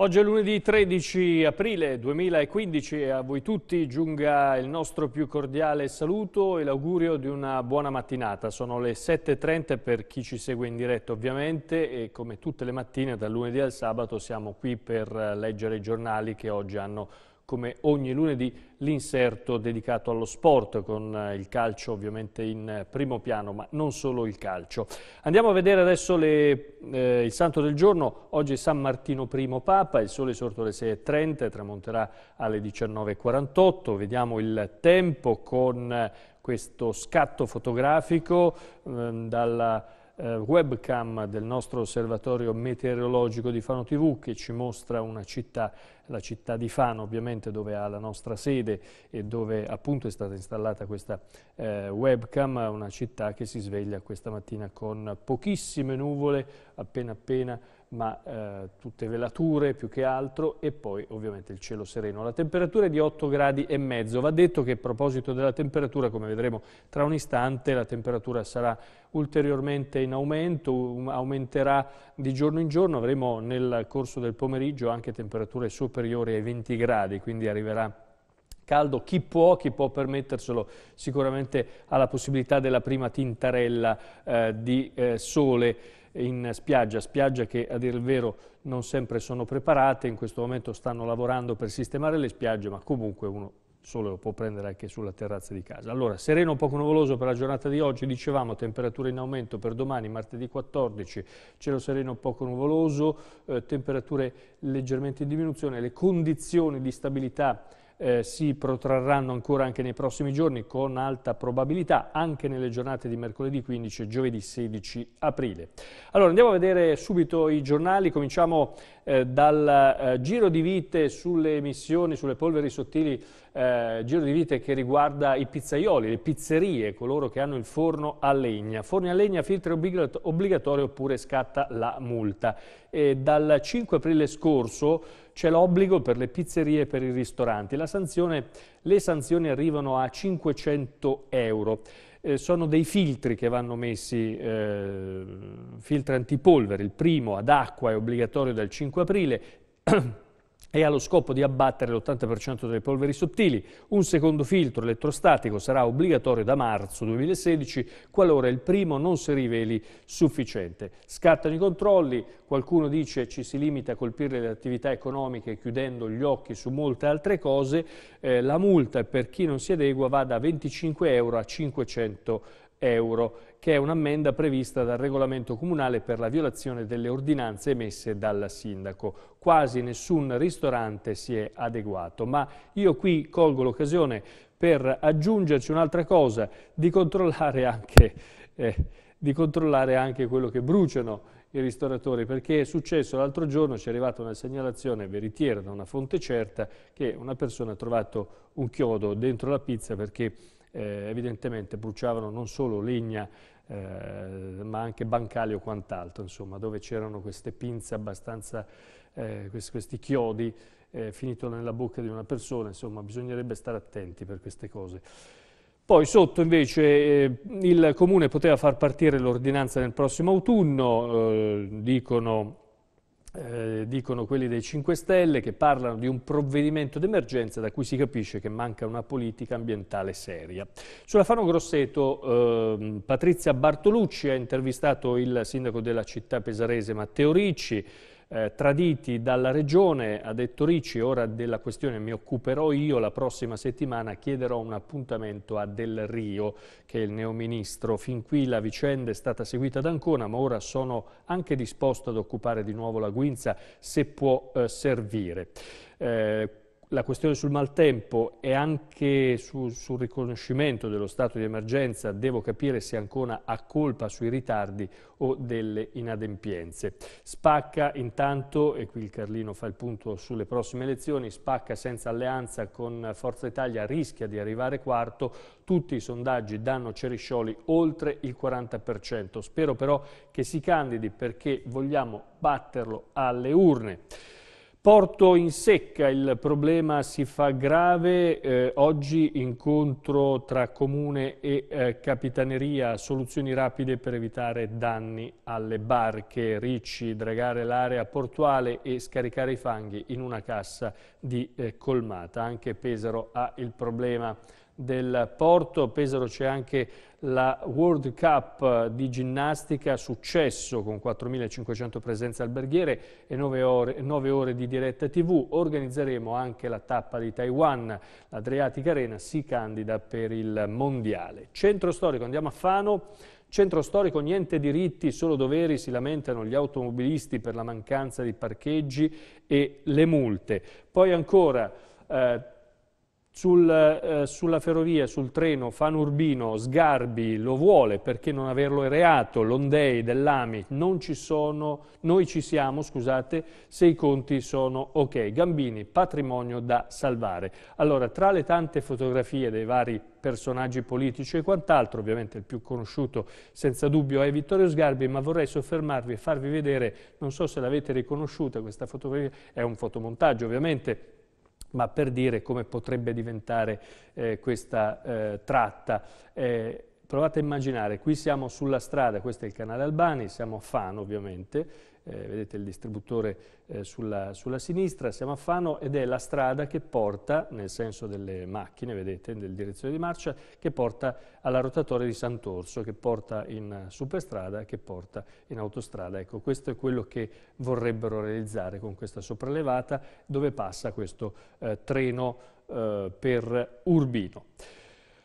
Oggi è lunedì 13 aprile 2015 e a voi tutti giunga il nostro più cordiale saluto e l'augurio di una buona mattinata. Sono le 7.30 per chi ci segue in diretta ovviamente e come tutte le mattine dal lunedì al sabato siamo qui per leggere i giornali che oggi hanno come ogni lunedì l'inserto dedicato allo sport con eh, il calcio ovviamente in eh, primo piano ma non solo il calcio. Andiamo a vedere adesso le, eh, il santo del giorno, oggi è San Martino I Papa, il sole sorto alle 6.30, tramonterà alle 19.48, vediamo il tempo con eh, questo scatto fotografico eh, dalla eh, webcam del nostro osservatorio meteorologico di Fano TV che ci mostra una città, la città di Fano ovviamente dove ha la nostra sede e dove appunto è stata installata questa eh, webcam, una città che si sveglia questa mattina con pochissime nuvole appena appena ma eh, tutte velature più che altro e poi ovviamente il cielo sereno. La temperatura è di 8 gradi e mezzo, va detto che a proposito della temperatura, come vedremo tra un istante, la temperatura sarà ulteriormente in aumento, um, aumenterà di giorno in giorno, avremo nel corso del pomeriggio anche temperature superiori ai 20 gradi, quindi arriverà caldo, chi può, chi può permetterselo sicuramente ha la possibilità della prima tintarella eh, di eh, sole in spiaggia, spiaggia che a dire il vero non sempre sono preparate, in questo momento stanno lavorando per sistemare le spiagge, ma comunque uno solo lo può prendere anche sulla terrazza di casa. Allora, sereno, poco nuvoloso per la giornata di oggi, dicevamo temperature in aumento per domani, martedì 14, cielo sereno, poco nuvoloso, eh, temperature leggermente in diminuzione, le condizioni di stabilità eh, si protrarranno ancora anche nei prossimi giorni con alta probabilità anche nelle giornate di mercoledì 15 e giovedì 16 aprile. Allora andiamo a vedere subito i giornali, cominciamo eh, dal eh, giro di vite sulle emissioni, sulle polveri sottili, eh, giro di vite che riguarda i pizzaioli, le pizzerie, coloro che hanno il forno a legna. Forni a legna, filtri obbligatori oppure scatta la multa. E dal 5 aprile scorso c'è l'obbligo per le pizzerie e per i ristoranti. Sanzione, le sanzioni arrivano a 500 euro eh, sono dei filtri che vanno messi, eh, filtri antipolvere, il primo ad acqua è obbligatorio dal 5 aprile, e ha lo scopo di abbattere l'80% delle polveri sottili. Un secondo filtro elettrostatico sarà obbligatorio da marzo 2016 qualora il primo non si riveli sufficiente. Scattano i controlli, qualcuno dice ci si limita a colpire le attività economiche chiudendo gli occhi su molte altre cose, eh, la multa per chi non si adegua va da 25 euro a 500 euro euro, che è un'ammenda prevista dal regolamento comunale per la violazione delle ordinanze emesse dal sindaco. Quasi nessun ristorante si è adeguato, ma io qui colgo l'occasione per aggiungerci un'altra cosa, di controllare, anche, eh, di controllare anche quello che bruciano i ristoratori, perché è successo l'altro giorno, ci è arrivata una segnalazione veritiera da una fonte certa che una persona ha trovato un chiodo dentro la pizza perché eh, evidentemente bruciavano non solo legna eh, ma anche bancali o quant'altro, insomma, dove c'erano queste pinze abbastanza, eh, questi, questi, chiodi eh, finito nella bocca di una persona, insomma, bisognerebbe stare attenti per queste cose. Poi sotto invece eh, il Comune poteva far partire l'ordinanza nel prossimo autunno, eh, dicono eh, dicono quelli dei 5 Stelle, che parlano di un provvedimento d'emergenza da cui si capisce che manca una politica ambientale seria. Sulla Fano Grosseto, eh, Patrizia Bartolucci ha intervistato il sindaco della città pesarese Matteo Ricci, eh, traditi dalla Regione, ha detto Ricci, ora della questione mi occuperò io, la prossima settimana chiederò un appuntamento a Del Rio, che è il neoministro. Fin qui la vicenda è stata seguita ad Ancona, ma ora sono anche disposto ad occupare di nuovo la Guinza se può eh, servire. Eh, la questione sul maltempo e anche su, sul riconoscimento dello stato di emergenza devo capire se ancora ha colpa sui ritardi o delle inadempienze. Spacca intanto, e qui il Carlino fa il punto sulle prossime elezioni, Spacca senza alleanza con Forza Italia rischia di arrivare quarto, tutti i sondaggi danno Ceriscioli oltre il 40%. Spero però che si candidi perché vogliamo batterlo alle urne. Porto in secca, il problema si fa grave, eh, oggi incontro tra Comune e eh, Capitaneria, soluzioni rapide per evitare danni alle barche, ricci, dragare l'area portuale e scaricare i fanghi in una cassa di eh, colmata. Anche Pesaro ha il problema del Porto, Pesaro c'è anche la World Cup di ginnastica successo con 4.500 presenze alberghiere e 9 ore, 9 ore, di diretta tv. Organizzeremo anche la tappa di Taiwan. L'Adriatica Arena si candida per il Mondiale. Centro storico, andiamo a Fano. Centro storico, niente diritti, solo doveri, si lamentano gli automobilisti per la mancanza di parcheggi e le multe. Poi ancora... Eh, sul, eh, sulla ferrovia, sul treno, Fanurbino, Sgarbi lo vuole perché non averlo è reato, l'Ondei, dell'Ami, non ci sono, noi ci siamo, scusate, se i conti sono ok. Gambini, patrimonio da salvare. Allora, tra le tante fotografie dei vari personaggi politici e quant'altro, ovviamente il più conosciuto senza dubbio è Vittorio Sgarbi, ma vorrei soffermarvi e farvi vedere, non so se l'avete riconosciuta questa fotografia, è un fotomontaggio ovviamente, ma per dire come potrebbe diventare eh, questa eh, tratta. Eh, provate a immaginare, qui siamo sulla strada, questo è il canale Albani, siamo a Fano ovviamente, eh, vedete il distributore eh, sulla, sulla, sinistra, siamo a Fano ed è la strada che porta, nel senso delle macchine, vedete, nel direzione di marcia, che porta alla rotatoria di Sant'Orso, che porta in superstrada, che porta in autostrada. Ecco, questo è quello che vorrebbero realizzare con questa sopraelevata dove passa questo eh, treno eh, per Urbino.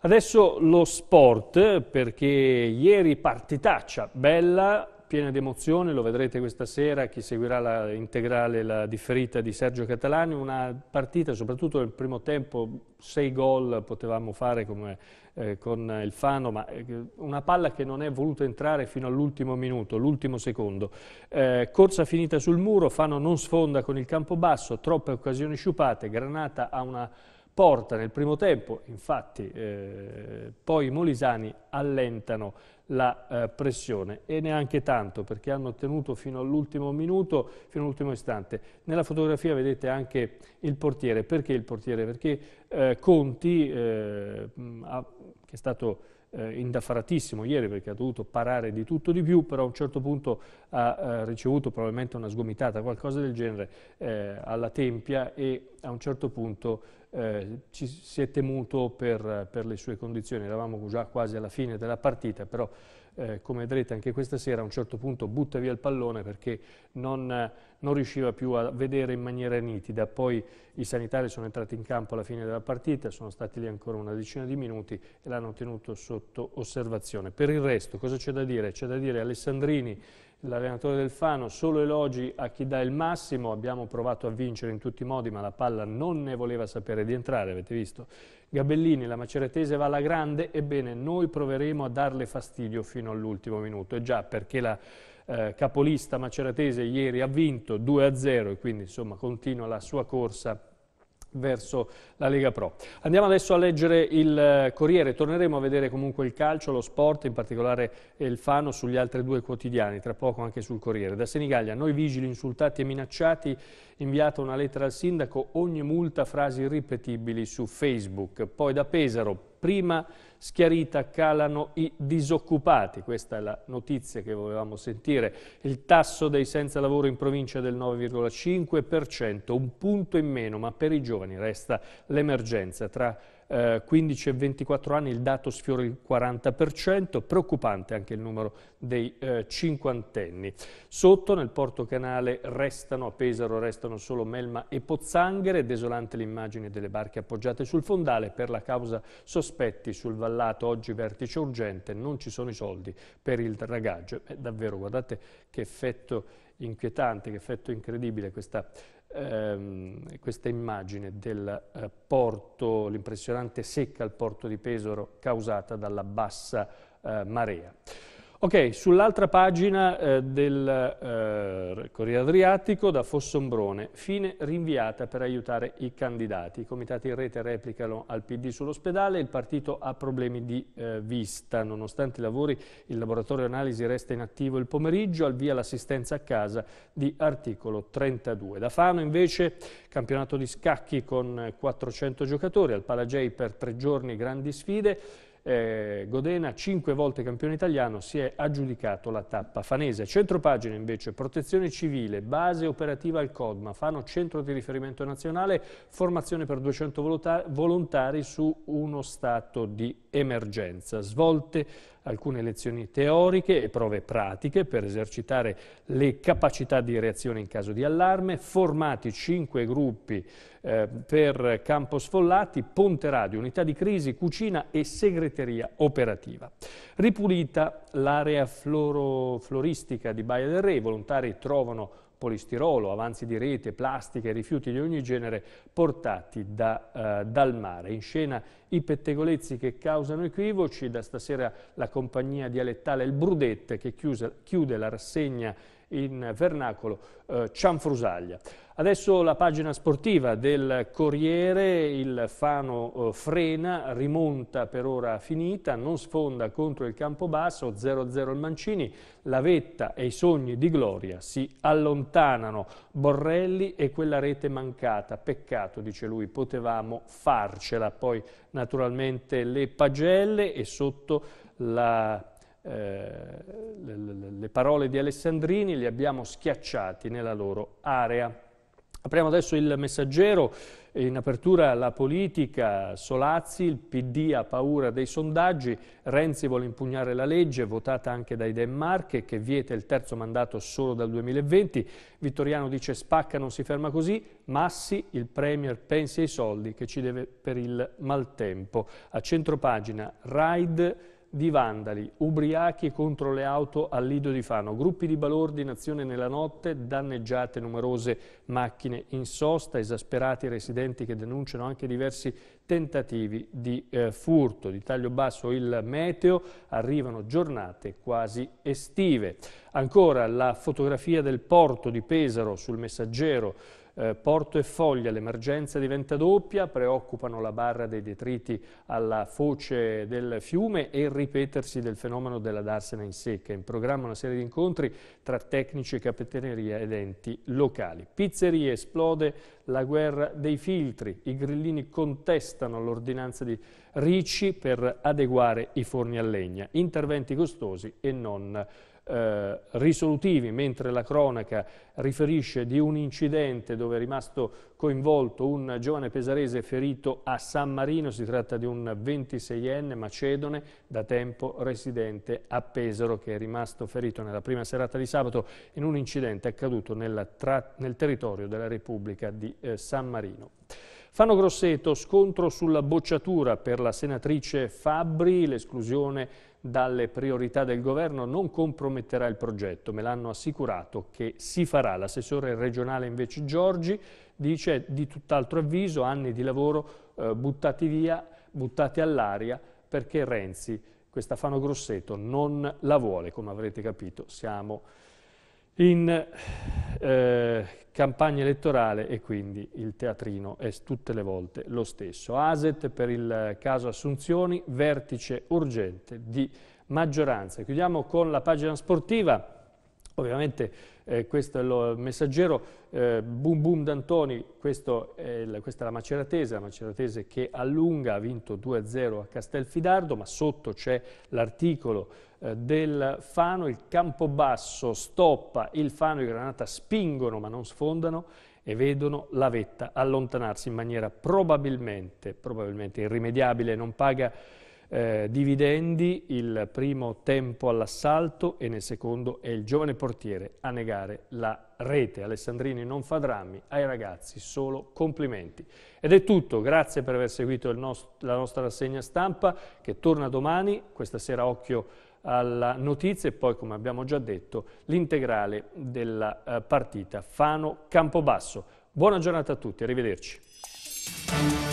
Adesso lo sport, perché ieri partitaccia bella, piena di emozione, lo vedrete questa sera, chi seguirà la integrale, la differita di Sergio Catalani, una partita soprattutto nel primo tempo, sei gol potevamo fare come, eh, con il Fano, ma eh, una palla che non è voluta entrare fino all'ultimo minuto, l'ultimo secondo. Eh, corsa finita sul muro, Fano non sfonda con il campo basso, troppe occasioni sciupate, Granata ha una porta nel primo tempo, infatti eh, poi i Molisani allentano la eh, pressione e neanche tanto perché hanno tenuto fino all'ultimo minuto, fino all'ultimo istante. Nella fotografia vedete anche il portiere. Perché il portiere? Perché eh, Conti, eh, mm, ha, che è stato eh, indaffaratissimo ieri perché ha dovuto parare di tutto di più, però a un certo punto ha eh, ricevuto probabilmente una sgomitata, qualcosa del genere, eh, alla tempia e a un certo punto eh, ci si è temuto per, per, le sue condizioni, eravamo già quasi alla fine della partita, però eh, come vedrete anche questa sera a un certo punto butta via il pallone perché non, non, riusciva più a vedere in maniera nitida, poi i sanitari sono entrati in campo alla fine della partita, sono stati lì ancora una decina di minuti e l'hanno tenuto sotto osservazione. Per il resto cosa c'è da dire? C'è da dire Alessandrini l'allenatore del Fano, solo elogi a chi dà il massimo, abbiamo provato a vincere in tutti i modi ma la palla non ne voleva sapere di entrare, avete visto? Gabellini, la maceratese va alla grande, ebbene noi proveremo a darle fastidio fino all'ultimo minuto, e già perché la eh, capolista maceratese ieri ha vinto 2-0 e quindi insomma continua la sua corsa verso la Lega Pro. Andiamo adesso a leggere il eh, Corriere, torneremo a vedere comunque il calcio, lo sport, in particolare eh, il Fano sugli altri due quotidiani, tra poco anche sul Corriere. Da Senigallia, noi vigili insultati e minacciati, inviata una lettera al sindaco, ogni multa, frasi irripetibili su Facebook. Poi da Pesaro, prima schiarita calano i disoccupati, questa è la notizia che volevamo sentire, il tasso dei senza lavoro in provincia è del 9,5%, un punto in meno, ma per i giovani resta l'emergenza tra eh, 15 e 24 anni il dato sfiora il 40%, preoccupante anche il numero dei eh, cinquantenni. Sotto nel porto canale restano, a Pesaro restano solo Melma e Pozzanghere, desolante l'immagine delle barche appoggiate sul fondale per la causa sospetti sul vallato, oggi vertice urgente, non ci sono i soldi per il dragaggio. Eh, davvero, guardate che effetto inquietante, che effetto incredibile questa ehm, questa immagine del eh, porto, l'impressionante secca al porto di Pesaro causata dalla bassa eh, marea. Ok, sull'altra pagina eh, del eh, Corriere Adriatico da Fossombrone, fine rinviata per aiutare i candidati. I comitati in rete replicano al PD sull'ospedale, il partito ha problemi di eh, vista. Nonostante i lavori, il laboratorio analisi resta inattivo il pomeriggio, al via l'assistenza a casa di articolo 32. Da Fano invece campionato di scacchi con 400 eh, giocatori, al Palagei per tre giorni grandi sfide eh, Godena, cinque volte campione italiano, si è aggiudicato la tappa fanese. Centro pagina invece, protezione civile, base operativa al CODMA, Fano centro di riferimento nazionale, formazione per 200 volontari su uno stato di emergenza. Svolte alcune lezioni teoriche e prove pratiche per esercitare le capacità di reazione in caso di allarme, formati cinque gruppi eh, per campo sfollati, ponte radio, unità di crisi, cucina e segreteria operativa. Ripulita l'area floristica di Baia del Re, i volontari trovano polistirolo, avanzi di rete, plastiche, rifiuti di ogni genere portati da, eh, dal mare. In scena i pettegolezzi che causano equivoci, da stasera la compagnia dialettale Il Brudette che chiusa, chiude la rassegna in vernacolo eh, Cianfrusaglia. Adesso la pagina sportiva del Corriere, il Fano eh, frena, rimonta per ora finita, non sfonda contro il Campobasso, 0-0 il Mancini, la vetta e i sogni di gloria si allontanano, Borrelli e quella rete mancata, peccato dice lui, potevamo farcela, poi naturalmente le pagelle e sotto la eh, le, le parole di Alessandrini li abbiamo schiacciati nella loro area. Apriamo adesso il messaggero, in apertura la politica, Solazzi, il PD ha paura dei sondaggi, Renzi vuole impugnare la legge votata anche dai Denmarche che vieta il terzo mandato solo dal 2020, Vittoriano dice spacca non si ferma così, Massi, il Premier pensi ai soldi che ci deve per il maltempo. A centropagina, Raid di vandali, ubriachi contro le auto al Lido di Fano, gruppi di balordi in azione nella notte, danneggiate numerose macchine in sosta, esasperati residenti che denunciano anche diversi tentativi di eh, furto. Di taglio basso il meteo, arrivano giornate quasi estive. Ancora la fotografia del porto di Pesaro sul messaggero, eh, Porto e Foglia, l'emergenza diventa doppia, preoccupano la barra dei detriti alla foce del fiume e il ripetersi del fenomeno della darsena in secca. In programma una serie di incontri tra tecnici, e capitaneria ed enti locali. Pizzerie esplode la guerra dei filtri, i grillini contestano l'ordinanza di Ricci per adeguare i forni a legna, interventi costosi e non eh, risolutivi, mentre la cronaca riferisce di un incidente dove è rimasto coinvolto un giovane pesarese ferito a San Marino, si tratta di un 26enne macedone da tempo residente a Pesaro che è rimasto ferito nella prima serata di sabato in un incidente accaduto nel territorio della Repubblica di eh, San Marino. Fano Grosseto, scontro sulla bocciatura per la senatrice Fabbri, l'esclusione dalle priorità del governo non comprometterà il progetto, me l'hanno assicurato che si farà. L'assessore regionale invece Giorgi dice di tutt'altro avviso, anni di lavoro eh, buttati via, buttati all'aria perché Renzi, questa Fano Grosseto, non la vuole, come avrete capito, siamo in eh, campagna elettorale e quindi il teatrino è tutte le volte lo stesso. Aset per il caso Assunzioni, vertice urgente di maggioranza. Chiudiamo con la pagina sportiva. Ovviamente eh, questo è il messaggero, eh, boom boom D'Antoni, questa è la Maceratese, la Maceratese che allunga, ha vinto 2-0 a Castelfidardo, ma sotto c'è l'articolo eh, del fano, il Campobasso stoppa il fano, e granata spingono ma non sfondano e vedono la vetta allontanarsi in maniera probabilmente, probabilmente irrimediabile, non paga eh, dividendi il primo tempo all'assalto e nel secondo è il giovane portiere a negare la rete. Alessandrini non fa drammi, ai ragazzi solo complimenti. Ed è tutto, grazie per aver seguito nost la nostra rassegna stampa che torna domani, questa sera occhio alla notizia e poi, come abbiamo già detto, l'integrale della eh, partita Fano-Campobasso. Buona giornata a tutti, arrivederci.